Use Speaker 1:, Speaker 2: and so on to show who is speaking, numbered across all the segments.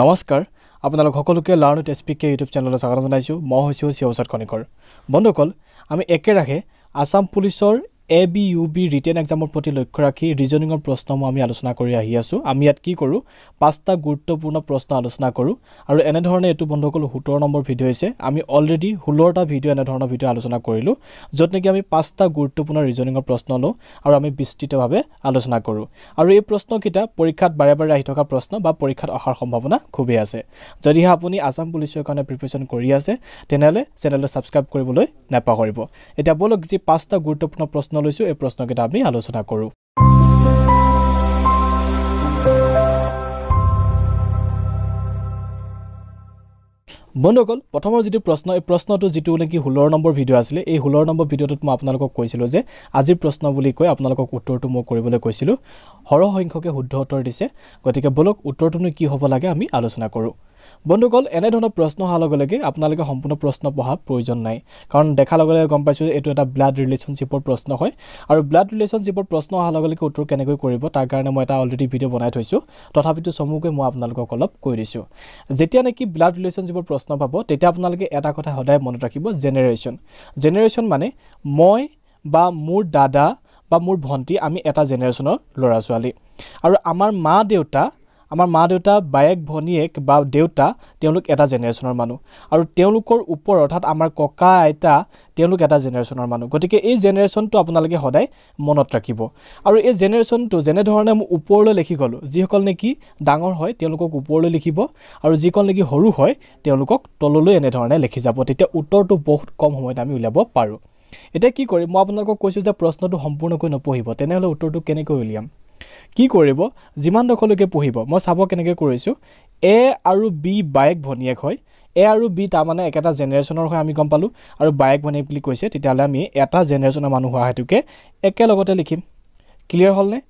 Speaker 1: নমস্কাৰ আপোনালোক সকলোকে learn with S P K YouTube চেনেললৈ স্বাগতম জনাইছোঁ মই হৈছোঁ শিৱচাদ খনিকৰ বন্ধুসকল আমি একেৰাহে আছাম পুলিচৰ A B U B written এক্সামৰ প্ৰতি লক্ষ্য ৰাখি ৰিজনিঙৰ প্ৰশ্নসমূহ আমি আলোচনা কৰি আহি আছোঁ আমি ইয়াত কি কৰোঁ পাঁচটা গুৰুত্বপূৰ্ণ প্ৰশ্ন আলোচনা কৰোঁ আৰু এনেধৰণে এইটো বন্ধুসকল সোতৰ নম্বৰ ভিডিঅ' হৈছে আমি অলৰেডি ষোল্লটা ভিডিঅ' এনেধৰণৰ ভিডিঅ' আলোচনা কৰিলোঁ য'ত নেকি আমি পাঁচটা গুৰুত্বপূৰ্ণ ৰিজনিঙৰ প্ৰশ্ন লওঁ আৰু আমি বিস্তৃতভাৱে আলোচনা কৰোঁ আৰু এই প্ৰশ্নকেইটা পৰীক্ষাত বাৰে বাৰে আহি থকা প্ৰশ্ন বা পৰীক্ষাত অহাৰ সম্ভাৱনা খুবেই আছে যদিহে আপুনি আছাম পুলিচৰ কাৰণে প্ৰিপেৰেশ্যন কৰি আছে তেনেহ'লে চেনেলটো ছাবস্ক্ৰাইব কৰিবলৈ নাপাহৰিব এতিয়া বলক যি পাঁচটা গুৰুত্বপূৰ্ণ প্ৰশ্ন প্ৰশ্ন লৈছোঁ এই প্ৰশ্নকেইটা আমি আলোচনা কৰোঁ বন্ধুসকল প্ৰথমৰ যিটো প্ৰশ্ন এই প্ৰশ্নটো যিটো নেকি ষোল্ল নম্বৰ ভিডিঅ' আছিলে এই ষোল্ল নম্বৰ ভিডিঅ'টোত মই আপোনালোকক কৈছিলোঁ যে আজিৰ প্ৰশ্ন বুলি কৈ আপোনালোকক উত্তৰটো মই কৰিবলৈ কৈছিলোঁ সৰহসংখ্যকে শুদ্ধ উত্তৰ দিছে গতিকে বোলক উত্তৰটোনো কি হ'ব লাগে আমি আলোচনা কৰোঁ বন্ধুসকল এনেধৰণৰ প্ৰশ্ন অহাৰ লগে লগে আপোনালোকে সম্পূৰ্ণ প্ৰশ্ন পঢ়াৰ প্ৰয়োজন নাই কাৰণ দেখাৰ লগে লগে গম পাইছোঁ যে এইটো এটা ব্লাড ৰিলেশ্যনশ্বিপৰ প্ৰশ্ন হয় আৰু ব্লাড ৰিলেশ্যনশ্বিপৰ প্ৰশ্ন অহাৰ লগে লগে উত্তৰ কেনেকৈ কৰিব তাৰ কাৰণে মই এটা অলৰেডি ভিডিঅ' বনাই থৈছোঁ তথাপিতো চমুকৈ মই আপোনালোকক অলপ কৈ দিছোঁ যেতিয়া নেকি ব্লাড ৰিলেশ্যনশ্বিপৰ প্ৰশ্ন পাব তেতিয়া আপোনালোকে এটা কথা সদায় মনত ৰাখিব জেনেৰেশ্যন জেনেৰেশ্যন মানে মই বা মোৰ দাদা বা মোৰ ভণ্টি আমি এটা জেনেৰেশ্যনৰ ল'ৰা ছোৱালী আৰু আমাৰ মা দেউতা আমাৰ মা দেউতা বায়েক ভনীয়েক বা দেউতা তেওঁলোক এটা জেনেৰেশ্যনৰ মানুহ আৰু তেওঁলোকৰ ওপৰ অৰ্থাৎ আমাৰ ককা আইতা তেওঁলোক এটা জেনেৰেশ্যনৰ মানুহ গতিকে এই জেনেৰেশ্যনটো আপোনালোকে সদায় মনত ৰাখিব আৰু এই জেনেৰেশ্যনটো যেনেধৰণে মই ওপৰলৈ লিখি গ'লোঁ যিসকল নেকি ডাঙৰ হয় তেওঁলোকক ওপৰলৈ লিখিব আৰু যিকল নেকি সৰু হয় তেওঁলোকক তললৈ এনেধৰণে লিখি যাব তেতিয়া উত্তৰটো বহুত কম সময়ত আমি উলিয়াব পাৰোঁ এতিয়া কি কৰিম মই আপোনালোকক কৈছোঁ যে প্ৰশ্নটো সম্পূৰ্ণকৈ নপঢ়িব তেনেহ'লে উত্তৰটো কেনেকৈ উলিয়াম কি কৰিব যিমান দখলৈকে পুহিব মই চাব কেনেকৈ কৰিছোঁ এ আৰু বি বায়েক ভনীয়েক হয় এ আৰু বি তাৰমানে একেটা জেনেৰেশ্যনৰ হয় আমি গম পালোঁ আৰু বায়েক ভনীয়েক বুলি কৈছে তেতিয়াহ'লে আমি এটা জেনেৰেশ্যনৰ মানুহ হোৱা হেতুকে একেলগতে লিখিম ক্লিয়াৰ হ'লনে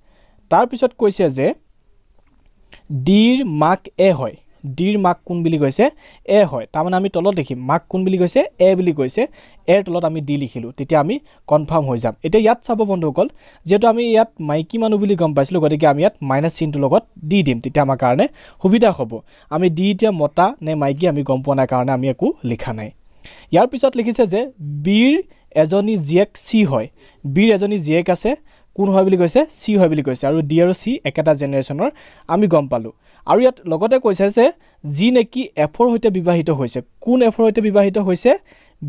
Speaker 1: তাৰপিছত কৈছে যে ডিৰ মাক এ হয় ডিৰ মাক কোন বুলি কৈছে এ হয় তাৰমানে আমি তলত দেখিম মাক কোন বুলি কৈছে এ বুলি কৈছে এৰ তলত আমি ডি লিখিলোঁ তেতিয়া আমি কনফাৰ্ম হৈ যাম এতিয়া ইয়াত চাব বন্ধুসকল যিহেতু আমি ইয়াত মাইকী মানুহ বুলি গম পাইছিলোঁ গতিকে আমি ইয়াত মাইনাছ চিনটোৰ লগত ডি দিম তেতিয়া আমাৰ কাৰণে সুবিধা হ'ব আমি ডি এতিয়া মতা নে মাইকী আমি গম পোৱা নাই কাৰণে আমি একো লিখা নাই ইয়াৰ পিছত লিখিছে যে বিৰ এজনী জীয়েক চি হয় বিৰ এজনী জীয়েক আছে কোন হয় বুলি কৈছে চি হয় বুলি কৈছে আৰু ডি আৰু চি একেটা জেনেৰেশ্যনৰ আমি গম পালোঁ আৰু ইয়াত লগতে কৈছে যে যি নেকি এফৰ সৈতে বিবাহিত হৈছে কোন এফৰ সৈতে বিবাহিত হৈছে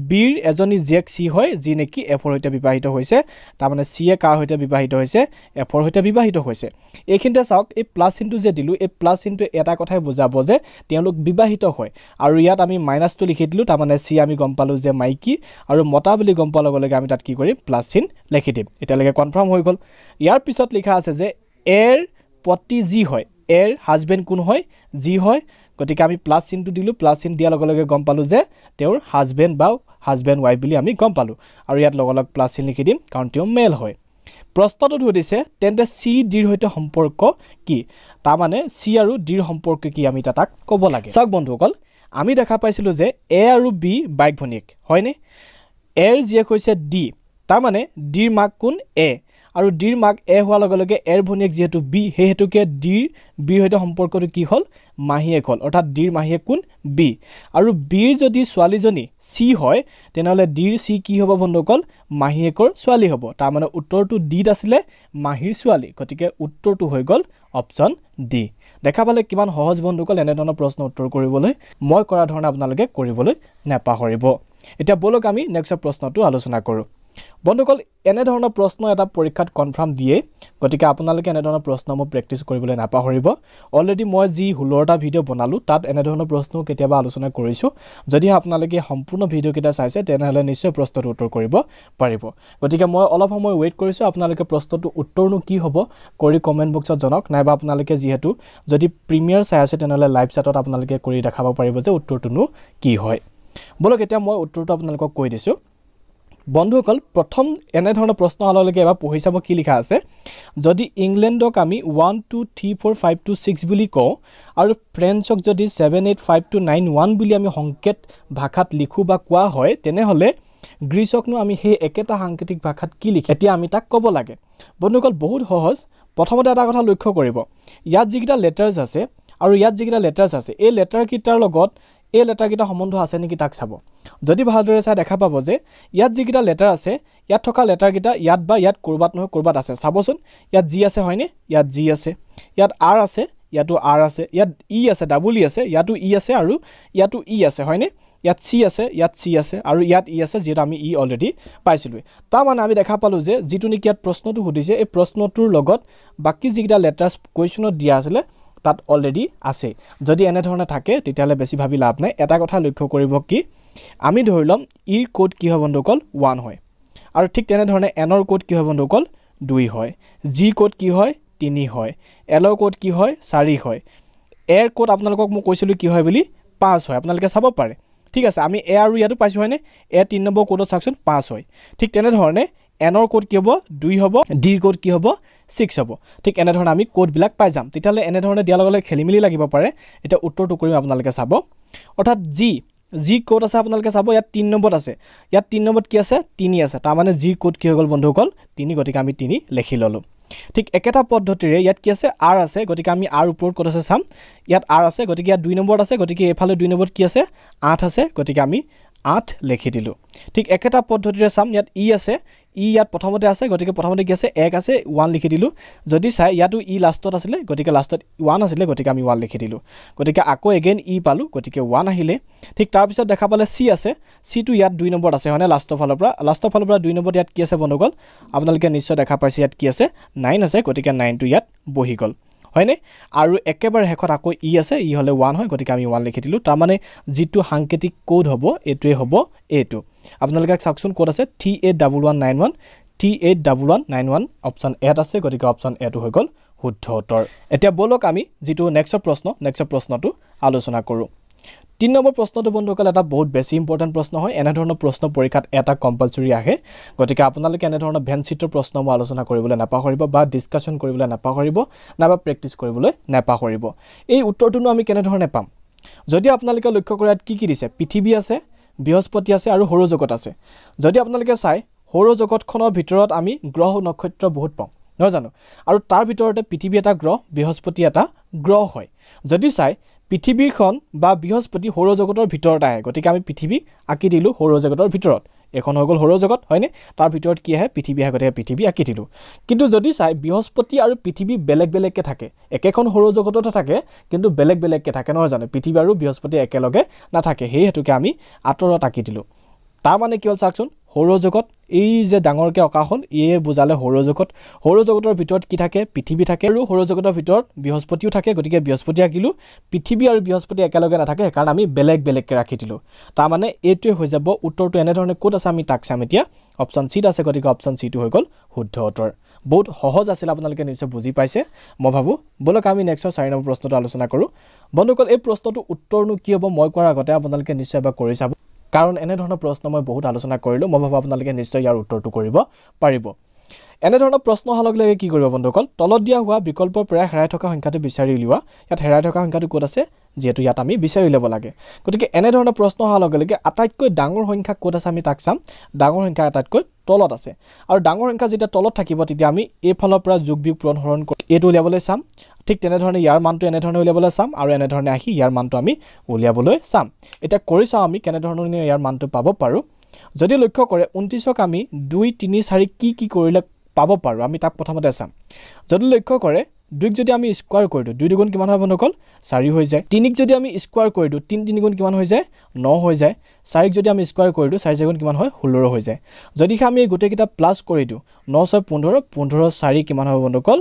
Speaker 1: বিৰ এজনী জীয়েক চি হয় যি নেকি এফৰ সৈতে বিবাহিত হৈছে তাৰমানে চিয়ে কাৰ সৈতে বিবাহিত হৈছে এফৰ সৈতে বিবাহিত হৈছে এইখিনিতে চাওক এই প্লাছ চিনটো যে দিলোঁ এই প্লাছ চিনটোৱে এটা কথাই বুজাব যে তেওঁলোক বিবাহিত হয় আৰু ইয়াত আমি মাইনাছটো লিখি দিলোঁ তাৰমানে চি আমি গম পালোঁ যে মাইকী আৰু মতা বুলি গম পোৱাৰ লগে লগে আমি তাত কি কৰিম প্লাছ চিন লিখি দিম এতিয়ালৈকে কনফাৰ্ম হৈ গ'ল ইয়াৰ পিছত লিখা আছে যে এৰ পতি যি হয় এৰ হাজবেণ্ড কোন হয় যি হয় গতিকে আমি প্লাছ চিনটো দিলোঁ প্লাছ চিন দিয়াৰ লগে লগে গম পালোঁ যে তেওঁৰ হাজবেণ্ড বা হাজবেণ্ড ৱাইফ বুলি আমি গম পালোঁ আৰু ইয়াত লগে লগ প্লাছ চিন লিখি দিম কাৰণ তেওঁ মেল হয় প্ৰশ্নটোত সুধিছে তেন্তে চি ডিৰ সৈতে সম্পৰ্ক কি তাৰমানে চি আৰু ডিৰ সম্পৰ্ক কি আমি তাক ক'ব লাগে চাওক বন্ধুসকল আমি দেখা পাইছিলোঁ যে এ আৰু বি বাইক ভনীয়েক হয়নে এৰ জীয়েক হৈছে ডি তাৰমানে ডিৰ মাক কোন এ আৰু ডিৰ মাক এ হোৱাৰ লগে লগে এৰ ভনীয়েক যিহেতু বি সেই হেতুকে ডিৰ বিৰ সৈতে সম্পৰ্কটো কি হ'ল মাহীয়েক হ'ল অৰ্থাৎ ডিৰ মাহীয়েক কোন বি আৰু বিৰ যদি ছোৱালীজনী চি হয় তেনেহ'লে ডিৰ চি কি হ'ব বন্ধুসকল মাহীয়েকৰ ছোৱালী হ'ব তাৰমানে উত্তৰটো ডিত আছিলে মাহীৰ ছোৱালী গতিকে উত্তৰটো হৈ গ'ল অপশ্যন ডি দেখা পালে কিমান সহজ বন্ধুসকল এনেধৰণৰ প্ৰশ্ন উত্তৰ কৰিবলৈ মই কৰা ধৰণে আপোনালোকে কৰিবলৈ নেপাহৰিব এতিয়া ব'লক আমি নেক্সট প্ৰশ্নটো আলোচনা কৰোঁ বন্ধুসকল এনেধৰণৰ প্ৰশ্ন এটা পৰীক্ষাত কনফাৰ্ম দিয়ে গতিকে আপোনালোকে এনেধৰণৰ প্ৰশ্নসমূহ প্ৰেক্টিছ কৰিবলৈ নাপাহৰিব অলৰেডি মই যি ষোল্লটা ভিডিঅ' বনালোঁ তাত এনেধৰণৰ প্ৰশ্নও কেতিয়াবা আলোচনা কৰিছোঁ যদিহে আপোনালোকে সম্পূৰ্ণ ভিডিঅ'কেইটা চাইছে তেনেহ'লে নিশ্চয় প্ৰশ্নটো উত্তৰ কৰিব পাৰিব গতিকে মই অলপ সময় ৱেইট কৰিছোঁ আপোনালোকে প্ৰশ্নটো উত্তৰনো কি হ'ব কৰি কমেণ্ট বক্সত জনাওক নাইবা আপোনালোকে যিহেতু যদি প্ৰিমিয়াৰ চাই আছে তেনেহ'লে লাইভ চাটত আপোনালোকে কৰি দেখাব পাৰিব যে উত্তৰটোনো কি হয় বোলক এতিয়া মই উত্তৰটো আপোনালোকক কৈ দিছোঁ বন্ধুসকল প্ৰথম এনেধৰণৰ প্ৰশ্ন অলপলৈকে এবাৰ পঢ়ি চাব কি লিখা আছে যদি ইংলেণ্ডক আমি one two three four five two six বুলি কওঁ আৰু ফ্ৰেন্সক যদি seven eight five two nine one বুলি আমি সংকেত ভাষাত লিখোঁ বা কোৱা হয় তেনেহ'লে গ্ৰীচকনো আমি সেই একেটা সাংকেতিক ভাষাত কি লিখে এতিয়া আমি তাক ক'ব লাগে বন্ধুসকল বহুত সহজ প্ৰথমতে এটা কথা লক্ষ্য কৰিব ইয়াত যিকেইটা লেটাৰ্ছ আছে আৰু ইয়াত যিকেইটা লেটাৰ্ছ আছে এই লেটাৰকেইটাৰ লগত এই লেটাৰকেইটা সম্বন্ধ আছে নেকি তাক চাব যদি ভালদৰে চাই দেখা পাব যে ইয়াত যিকেইটা লেটাৰ আছে ইয়াত থকা লেটাৰকেইটা ইয়াত বা ইয়াত ক'ৰবাত নহয় ক'ৰবাত আছে চাবচোন ইয়াত জি আছে হয়নে ইয়াত জি আছে ইয়াত আৰ আছে ইয়াতো আৰ আছে ইয়াত ই আছে ডাবুল ই আছে ইয়াতো ই আছে আৰু ইয়াতো ই আছে হয়নে ইয়াত চি আছে ইয়াত চি আছে আৰু ইয়াত ই আছে যিহেতু আমি ই অলৰেডি পাইছিলোৱেই তাৰমানে আমি দেখা পালোঁ যে যিটো নেকি ইয়াত প্ৰশ্নটো সুধিছে এই প্ৰশ্নটোৰ লগত বাকী যিকেইটা লেটাৰ্ছ কুৱেশ্যনত দিয়া আছিলে তাত অলৰেডি আছে যদি এনেধৰণে থাকে তেতিয়াহ'লে বেছি ভাবি লাভ নাই এটা কথা লক্ষ্য কৰিব কি আমি ধৰি ল'ম ইৰ ক'ড কি হয় বন্ধুসকল ওৱান হয় আৰু ঠিক তেনেধৰণে এনৰ ক'ড কি হয় বন্ধুসকল দুই হয় জি ক'ড কি হয় তিনি হয় এলৰ ক'ড কি হয় চাৰি হয় এৰ ক'ত আপোনালোকক মই কৈছিলোঁ কি হয় বুলি পাঁচ হয় আপোনালোকে চাব পাৰে ঠিক আছে আমি এ আৰু ইয়াতো পাইছোঁ হয়নে এ তিনি নম্বৰ ক'ডত চাওকচোন পাঁচ হয় ঠিক তেনেধৰণে এনৰ ক'ড কি হ'ব দুই হ'ব ডিৰ ক'ড কি হ'ব ছিক্স হ'ব ঠিক এনেধৰণে আমি ক'ডবিলাক পাই যাম তেতিয়াহ'লে এনেধৰণে দিয়াৰ লগে লগে খেলি মেলি লাগিব পাৰে এতিয়া উত্তৰটো কৰিম আপোনালোকে চাব অৰ্থাৎ জি জি ক'ড আছে আপোনালোকে চাব ইয়াত তিনি নম্বৰত আছে ইয়াত তিনি নম্বৰত কি আছে তিনি আছে তাৰমানে জি ক'ড কি হৈ গ'ল বন্ধুসকল তিনি গতিকে আমি তিনি লিখি ল'লোঁ ঠিক একেটা পদ্ধতিৰে ইয়াত কি আছে আৰ আছে গতিকে আমি আৰ ওপৰত ক'ত আছে চাম ইয়াত আৰ আছে গতিকে ইয়াত দুই নম্বৰত আছে গতিকে এইফালে দুই নম্বৰত কি আছে আঠ আছে গতিকে আমি আঠ লিখি দিলোঁ ঠিক একেটা পদ্ধতিৰে চাম ইয়াত ই আছে ই ইয়াত প্ৰথমতে আছে গতিকে প্ৰথমতে কি আছে এক আছে ওৱান লিখি দিলোঁ যদি চাই ইয়াতো ই লাষ্টত আছিলে গতিকে লাষ্টত ওৱান আছিলে গতিকে আমি ওৱান লিখি দিলোঁ গতিকে আকৌ এগেইন ই পালোঁ গতিকে ওৱান আহিলে ঠিক তাৰপিছত দেখা পালে চি আছে চিটো ইয়াত দুই নম্বৰত আছে হয়নে লাষ্টৰ ফালৰ পৰা লাষ্টৰ ফালৰ পৰা দুই নম্বৰত ইয়াত কি আছে বন্ধ গ'ল আপোনালোকে নিশ্চয় দেখা পাইছে ইয়াত কি আছে নাইন আছে গতিকে নাইনটো ইয়াত বহি গ'ল হয়নে আৰু একেবাৰে শেষত আকৌ ই আছে ই হ'লে ওৱান হয় গতিকে আমি ওৱান লিখি দিলোঁ তাৰমানে যিটো সাংকেতিক ক'ড হ'ব এইটোৱে হ'ব এইটো আপোনালোকে চাওকচোন ক'ত আছে three eight double one nine one three eight double one nine one option এত আছে গতিকে অপশ্যন এটো হৈ গ'ল শুদ্ধ উত্তৰ এতিয়া ব'লক আমি যিটো নেক্সট প্ৰশ্ন নেক্সট প্ৰশ্নটো আলোচনা কৰোঁ তিনি নম্বৰ প্ৰশ্নটো বন্ধুসকল এটা বহুত বেছি ইম্পৰ্টেণ্ট প্ৰশ্ন হয় এনেধৰণৰ প্ৰশ্ন পৰীক্ষাত এটা কম্পালচৰি আহে গতিকে আপোনালোকে এনেধৰণৰ ভেনচিত্ৰ প্ৰশ্ন মই আলোচনা কৰিবলৈ নাপাহৰিব বা ডিছকাশ্যন কৰিবলৈ নাপাহৰিব নাইবা প্ৰেক্টিছ কৰিবলৈ নাপাহৰিব এই উত্তৰটোনো আমি কেনেধৰণে পাম যদি আপোনালোকে লক্ষ্য কৰাত কি কি দিছে পৃথিৱী আছে বৃহস্পতি আছে আৰু সৌৰ জগত আছে যদি আপোনালোকে চাই জগতখনৰ ভিতৰত আমি গ্ৰহ নক্ষত্ৰ বহুত পাওঁ নহয় জানো আৰু তাৰ ভিতৰতে পৃথিৱী এটা গ্ৰহ বৃহস্পতি এটা গ্ৰহ হয় যদি চায় পৃথিৱীখন বা বৃহস্পতি সৌৰজগতৰ ভিতৰত আহে গতিকে আমি পৃথিৱীক আঁকি দিলোঁ সৌৰজগতৰ ভিতৰত এখন হৈ গ'ল সৌৰজগত হয়নে তাৰ ভিতৰত কি আহে পৃথিৱী আগতে পৃথিৱী আঁকি দিলোঁ কিন্তু যদি চাই বৃহস্পতি আৰু পৃথিৱী বেলেগ বেলেগকৈ থাকে একেখন সৌৰজগততে থাকে কিন্তু বেলেগ বেলেগকৈ থাকে নহয় জানো পৃথিৱী আৰু বৃহস্পতি একেলগে নাথাকে সেই হেতুকে আমি আঁতৰত আঁকি দিলোঁ তাৰমানে কি হ'ল চাওকচোন সৌৰজগত এই যে ডাঙৰকৈ অঁকা হ'ল ইয়ে বুজালে সৌৰজগত সৌৰজগতৰ ভিতৰত কি থাকে পৃথিৱী থাকে আৰু সৌৰজগতৰ ভিতৰত বৃহস্পতিও থাকে গতিকে বৃহস্পতি আঁকিলোঁ পৃথিৱী আৰু বৃহস্পতি একেলগে নাথাকে সেইকাৰণে আমি বেলেগ বেলেগকৈ ৰাখি দিলোঁ তাৰমানে এইটোৱে হৈ যাব উত্তৰটো এনেধৰণে ক'ত আছে আমি তাক চাম এতিয়া অপশ্যন চিত আছে গতিকে অপশ্যন চিটো হৈ গ'ল শুদ্ধ উত্তৰ বহুত সহজ আছিল আপোনালোকে নিশ্চয় বুজি পাইছে মই ভাবোঁ বোলক আমি নেক্সটৰ চাৰি নম্বৰ প্ৰশ্নটো আলোচনা কৰোঁ বন্ধুসকল এই প্ৰশ্নটো উত্তৰনো কি হ'ব মই কোৱাৰ আগতে আপোনালোকে নিশ্চয় এবাৰ কৰি চাব কাৰণ এনেধৰণৰ প্ৰশ্ন মই বহুত আলোচনা কৰিলোঁ মই ভাবোঁ আপোনালোকে নিশ্চয় ইয়াৰ উত্তৰটো কৰিব পাৰিব এনেধৰণৰ প্ৰশ্ন অহাৰ লগে লগে কি কৰিব বন্ধুসকল তলত দিয়া হোৱা বিকল্পৰ পৰা হেৰাই থকা সংখ্যাটো বিচাৰি উলিওৱা ইয়াত হেৰাই থকা সংখ্যাটো ক'ত আছে যিহেতু ইয়াত আমি বিচাৰি ল'ব লাগে গতিকে এনেধৰণৰ প্ৰশ্ন অহাৰ লগে লগে আটাইতকৈ ডাঙৰ সংখ্যা ক'ত আছে আমি তাক চাম ডাঙৰ সংখ্যা আটাইতকৈ তলত আছে আৰু ডাঙৰ সংখ্যা যেতিয়া তলত থাকিব তেতিয়া আমি এইফালৰ পৰা যোগ বিয়োগ পূৰণ হৰণ কৰি এইটো উলিয়াবলৈ চাম ঠিক তেনেধৰণে ইয়াৰ মানটো এনেধৰণে উলিয়াবলৈ চাম আৰু এনেধৰণে আহি ইয়াৰ মানটো আমি উলিয়াবলৈ চাম এতিয়া কৰি চাওঁ আমি কেনেধৰণে ইয়াৰ মানটো পাব পাৰোঁ যদি লক্ষ্য কৰে ঊনত্ৰিছক আমি দুই তিনি চাৰি কি কি কৰিলে পাব পাৰোঁ আমি তাক প্ৰথমতে চাম যদি লক্ষ্য কৰে দুইক যদি আমি স্কোৱাৰ কৰি দিওঁ দুই দুগুণ কিমান হয় বন্ধুসকল চাৰি হৈ যায় তিনিক যদি আমি স্কোৱাৰ কৰি দিওঁ তিনি তিনিগুণ কিমান হৈ যায় ন হৈ যায় চাৰিক যদি আমি স্কোৱাৰ কৰি দিওঁ চাৰি চাৰিগুণ কিমান হয় ষোল্ল হৈ যায় যদিহে আমি এই গোটেইকেইটা প্লাছ কৰি দিওঁ ন ছয় পোন্ধৰ পোন্ধৰ চাৰি কিমান হ'ব বন্ধুসকল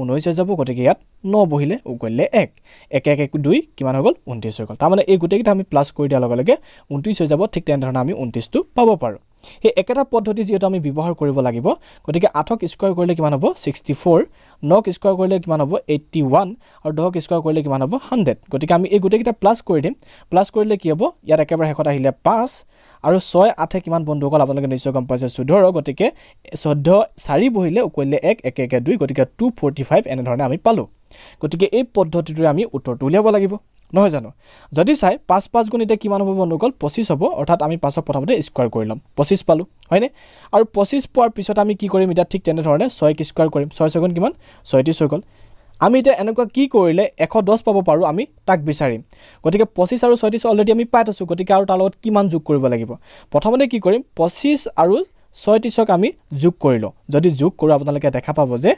Speaker 1: ঊনৈছ হৈ যাব গতিকে ইয়াত ন বহিলে উকলিলে এক এক এক দুই কিমান হৈ গ'ল ঊনত্ৰিছ হৈ গ'ল তাৰমানে এই গোটেইকেইটা আমি প্লাছ কৰি দিয়াৰ লগে লগে ঊনত্ৰিছ হৈ যাব ঠিক তেনেধৰণে আমি ঊনত্ৰিছটো পাব পাৰোঁ সেই একেটা পদ্ধতি যিহেতু আমি ব্যৱহাৰ কৰিব লাগিব গতিকে আঠক স্কুৱাৰ কৰিলে কিমান হ'ব ছিক্সটি ফ'ৰ নক স্কুৱাৰ কৰিলে কিমান হ'ব এইটটি ওৱান আৰু দহক স্কুৱাৰ কৰিলে কিমান হ'ব হাণ্ড্ৰেড গতিকে আমি এই গোটেইকেইটা প্লাছ কৰি দিম প্লাছ কৰিলে কি হ'ব ইয়াত একেবাৰে শেষত আহিলে পাঁচ আৰু ছয় আঠে কিমান বন্ধুসকল আপোনালোকে নিশ্চয় গম পাইছে চৈধ্য গতিকে চৈধ্য চাৰি বহিলে উকলিলে এক একে একে দুই গতিকে টু ফৰ্টি ফাইভ এনেধৰণে আমি পালোঁ গতিকে এই পদ্ধতিটোৰে আমি উত্তৰটো উলিয়াব লাগিব নহয় জানো যদি চাই পাঁচ পাঁচ গুণ এতিয়া কিমান হ'ব বন্ধুসকল পঁচিছ হ'ব অৰ্থাৎ আমি পাঁচক প্ৰথমতে স্কুৱাৰ কৰি ল'ম পঁচিছ পালোঁ হয়নে আৰু পঁচিছ পোৱাৰ পিছত আমি কি কৰিম এতিয়া ঠিক তেনেধৰণে ছয়ক স্কুৱাৰ কৰিম ছয় ছয়গুণ কিমান ছয়ত্ৰিছ হৈ গ'ল আমি এতিয়া এনেকুৱা কি কৰিলে এশ দহ পাব পাৰোঁ আমি তাক বিচাৰিম গতিকে পঁচিছ আৰু ছয়ত্ৰিছ অলৰেডি আমি পাই থৈছোঁ গতিকে আৰু তাৰ লগত কিমান যোগ কৰিব লাগিব প্ৰথমতে কি কৰিম পঁচিছ আৰু ছয়ত্ৰিছক আমি যোগ কৰি লওঁ যদি যোগ কৰোঁ আপোনালোকে দেখা পাব যে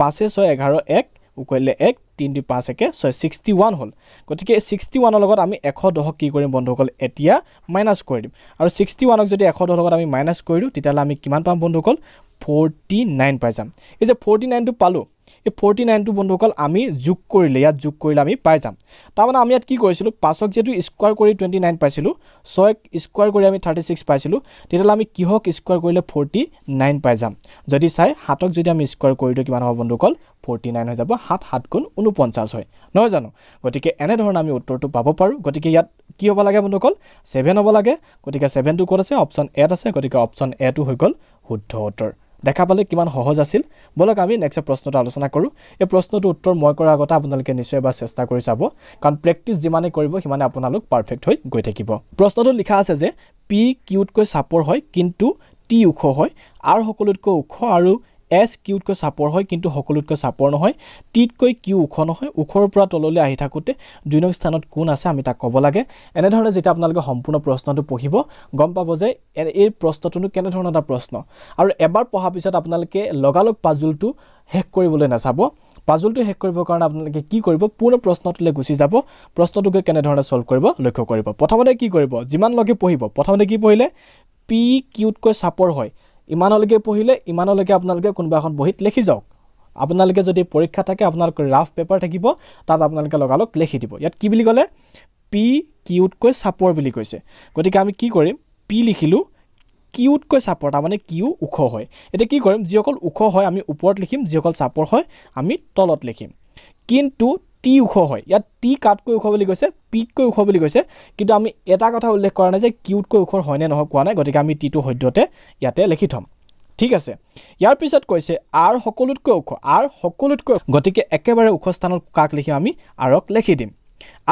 Speaker 1: পাঁচে ছয় এঘাৰ এক উকলিলে এক তিনি দুই পাঁচ একে ছয় ছিক্সটি ওৱান হ'ল গতিকে ছিক্সটি ওৱানৰ লগত আমি এশ দহক কি কৰিম বন্ধুসকল এতিয়া মাইনাছ কৰি দিম আৰু ছিক্সটি ওৱানক যদি এশ দহৰ লগত আমি মাইনাছ কৰি দিওঁ তেতিয়াহ'লে আমি কিমান পাম বন্ধুসকল ফৰ্টি নাইন পাই যাম এই যে ফৰ্টি নাইনটো পালোঁ এই ফৰ্টি নাইনটো বন্ধুসকল আমি যোগ কৰিলে ইয়াত যোগ কৰিলে আমি পাই যাম তাৰমানে আমি ইয়াত কি কৰিছিলোঁ পাঁচক যিহেতু স্কুৱাৰ কৰি টুৱেণ্টি নাইন পাইছিলোঁ ছয়ক স্কুৱাৰ কৰি আমি থাৰ্টি ছিক্স পাইছিলোঁ তেতিয়াহ'লে আমি কিহক স্কুৱাৰ কৰিলে ফৰ্টি নাইন পাই যাম যদি চাই সাতক যদি আমি স্কুৱাৰ কৰি দিওঁ কিমান হ'ব বন্ধুসকল ফৰ্টি নাইন হৈ যাব সাত সাত গুণ ঊনপঞ্চাছ হয় নহয় জানো গতিকে এনেধৰণে আমি উত্তৰটো পাব পাৰোঁ গতিকে ইয়াত কি হ'ব লাগে বন্ধুসকল ছেভেন হ'ব লাগে গতিকে ছেভেনটো ক'ত আছে অপশ্যন এত আছে গতিকে অপশ্যন এটো হৈ গ'ল শুদ্ধ উত্তৰ দেখা পালে কিমান সহজ আছিল বলক আমি নেক্সট প্ৰশ্নটো আলোচনা কৰোঁ এই প্ৰশ্নটো উত্তৰ মই কৰাৰ আগতে আপোনালোকে নিশ্চয় এবাৰ চেষ্টা কৰি চাব কাৰণ প্ৰেক্টিচ যিমানে কৰিব সিমানে আপোনালোক পাৰফেক্ট হৈ গৈ থাকিব প্ৰশ্নটোত লিখা আছে যে পি কিউতকৈ চাপৰ হয় কিন্তু টি ওখ হয় আৰ সকলোতকৈ ওখ আৰু এছ কিউতকৈ চাপৰ হয় কিন্তু সকলোতকৈ চাপৰ নহয় টিতকৈ কিউ ওখ নহয় ওখৰ পৰা তললৈ আহি থাকোঁতে দুই নং স্থানত কোন আছে আমি তাক ক'ব লাগে এনেধৰণে যেতিয়া আপোনালোকে সম্পূৰ্ণ প্ৰশ্নটো পঢ়িব গম পাব যে এই প্ৰশ্নটোনো কেনেধৰণৰ এটা প্ৰশ্ন আৰু এবাৰ পঢ়াৰ পিছত আপোনালোকে লগালগ পাজুলটো শেষ কৰিবলৈ নাচাব পাজুলটো শেষ কৰিবৰ কাৰণে আপোনালোকে কি কৰিব পূৰ্ণ প্ৰশ্নটোলৈ গুচি যাব প্ৰশ্নটোকে কেনেধৰণে ছল্ভ কৰিব লক্ষ্য কৰিব প্ৰথমতে কি কৰিব যিমানলৈকে পঢ়িব প্ৰথমতে কি পঢ়িলে পি কিউতকৈ চাপৰ হয় ইমানলৈকে পঢ়িলে ইমানলৈকে আপোনালোকে কোনোবা এখন বহীত লিখি যাওক আপোনালোকে যদি পৰীক্ষা থাকে আপোনালোকৰ ৰাফ পেপাৰ থাকিব তাত আপোনালোকে লগালগ লিখি দিব ইয়াত কি বুলি ক'লে পি কিউতকৈ চাপৰ বুলি কৈছে গতিকে আমি কি কৰিম পি লিখিলোঁ কিউতকৈ চাপৰ তাৰমানে কিউ ওখ হয় এতিয়া কি কৰিম যিসকল ওখ হয় আমি ওপৰত লিখিম যিসকল চাপৰ হয় আমি তলত লিখিম কিন্তু টি ওখ হয় ইয়াত টি কাতকৈ ওখ বুলি কৈছে পিতকৈ ওখ বুলি কৈছে কিন্তু আমি এটা কথা উল্লেখ কৰা নাই যে কিউতকৈ ওখৰ হয়নে নহয় কোৱা নাই গতিকে আমি টিটো সদ্যতে ইয়াতে লিখি থ'ম ঠিক আছে ইয়াৰ পিছত কৈছে আৰ সকলোতকৈ ওখ আৰ সকলোতকৈ গতিকে একেবাৰে ওখ স্থানত কাক লিখি আমি আৰক লিখি দিম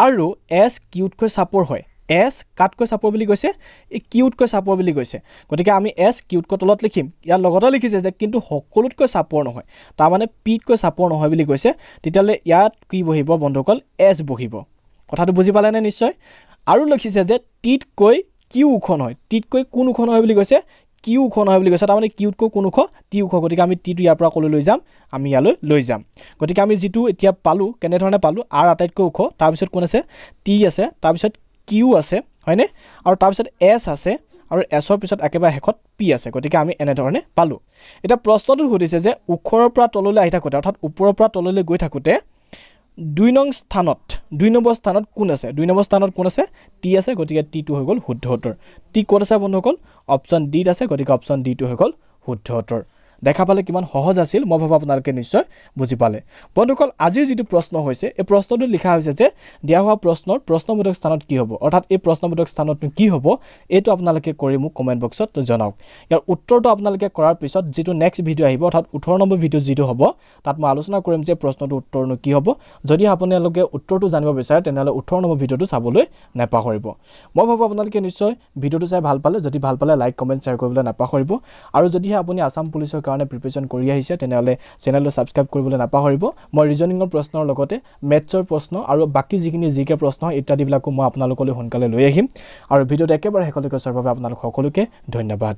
Speaker 1: আৰু এছ কিউতকৈ চাপৰ হয় এছ কাতকৈ চাপ বুলি কৈছে এই কিউতকৈ চাপৰ বুলি কৈছে গতিকে আমি এছ কিউতকৈ তলত লিখিম ইয়াৰ লগতে লিখিছে যে কিন্তু সকলোতকৈ চাপৰ নহয় তাৰমানে পিতকৈ চাপৰ নহয় বুলি কৈছে তেতিয়াহ'লে ইয়াত কি বহিব বন্ধুসকল এছ বহিব কথাটো বুজি পালেনে নিশ্চয় আৰু লিখিছে যে টিতকৈ কিউ ওখন হয় টিতকৈ কোন ওখন হয় বুলি কৈছে কিউ ওখন হয় বুলি কৈছে তাৰমানে কিউতকৈ কোন ওখ টি ওখ গতিকে আমি টিটো ইয়াৰ পৰা ক'লৈ লৈ যাম আমি ইয়ালৈ লৈ যাম গতিকে আমি যিটো এতিয়া পালোঁ কেনেধৰণে পালোঁ আৰ আটাইতকৈ ওখ তাৰপিছত কোন আছে টি আছে তাৰপিছত কিউ আছে হয়নে আৰু তাৰপিছত এছ আছে আৰু এছৰ পিছত একেবাৰে শেষত পি আছে গতিকে আমি এনেধৰণে পালোঁ এতিয়া প্ৰশ্নটো সুধিছে যে ওখৰৰ পৰা তললৈ আহি থাকোঁতে অৰ্থাৎ ওপৰৰ পৰা তললৈ গৈ থাকোঁতে দুই নং স্থানত দুই নম্বৰ স্থানত কোন আছে দুই নম্বৰ স্থানত কোন আছে টি আছে গতিকে টিটো হৈ গ'ল শুদ্ধ উত্তৰ টি ক'ত আছে বন্ধুসকল অপশ্যন ডিত আছে গতিকে অপশ্যন ডিটো হৈ গ'ল শুদ্ধ উত্তৰ দেখা পালে কিমান সহজ আছিল মই ভাবোঁ আপোনালোকে নিশ্চয় বুজি পালে বন্ধুসকল আজিৰ যিটো প্ৰশ্ন হৈছে এই প্ৰশ্নটো লিখা হৈছে যে দিয়া হোৱা প্ৰশ্নৰ প্ৰশ্নবোধক স্থানত কি হ'ব অৰ্থাৎ এই প্ৰশ্নবোধক স্থানতনো কি হ'ব এইটো আপোনালোকে কৰি মোক কমেণ্ট বক্সত জনাওক ইয়াৰ উত্তৰটো আপোনালোকে কৰাৰ পিছত যিটো নেক্সট ভিডিঅ' আহিব অৰ্থাৎ ওঠৰ নম্বৰ ভিডিঅ' যিটো হ'ব তাত মই আলোচনা কৰিম যে প্ৰশ্নটো উত্তৰনো কি হ'ব যদি আপোনালোকে উত্তৰটো জানিব বিচাৰে তেনেহ'লে ওঠৰ নম্বৰ ভিডিঅ'টো চাবলৈ নাপাহৰিব মই ভাবোঁ আপোনালোকে নিশ্চয় ভিডিঅ'টো চাই ভাল পালে যদি ভাল পালে লাইক কমেণ্ট শ্বেয়াৰ কৰিবলৈ নাপাহৰিব আৰু যদিহে আপুনি আছাম পুলিচৰ কাৰণে প্ৰিপেৰেশ্যন কৰি আহিছে তেনেহ'লে চেনেলটো ছাবস্ক্ৰাইব কৰিবলৈ নাপাহৰিব মই ৰিজনিঙৰ প্ৰশ্নৰ লগতে মেথছৰ প্ৰশ্ন আৰু বাকী যিখিনি জি কে প্ৰশ্ন ইত্যাদিবিলাকো মই আপোনালোকলৈ সোনকালে লৈ আহিম আৰু ভিডিঅ'টো একেবাৰে শেষলৈকে চোৱাৰ বাবে আপোনালোক সকলোকে ধন্যবাদ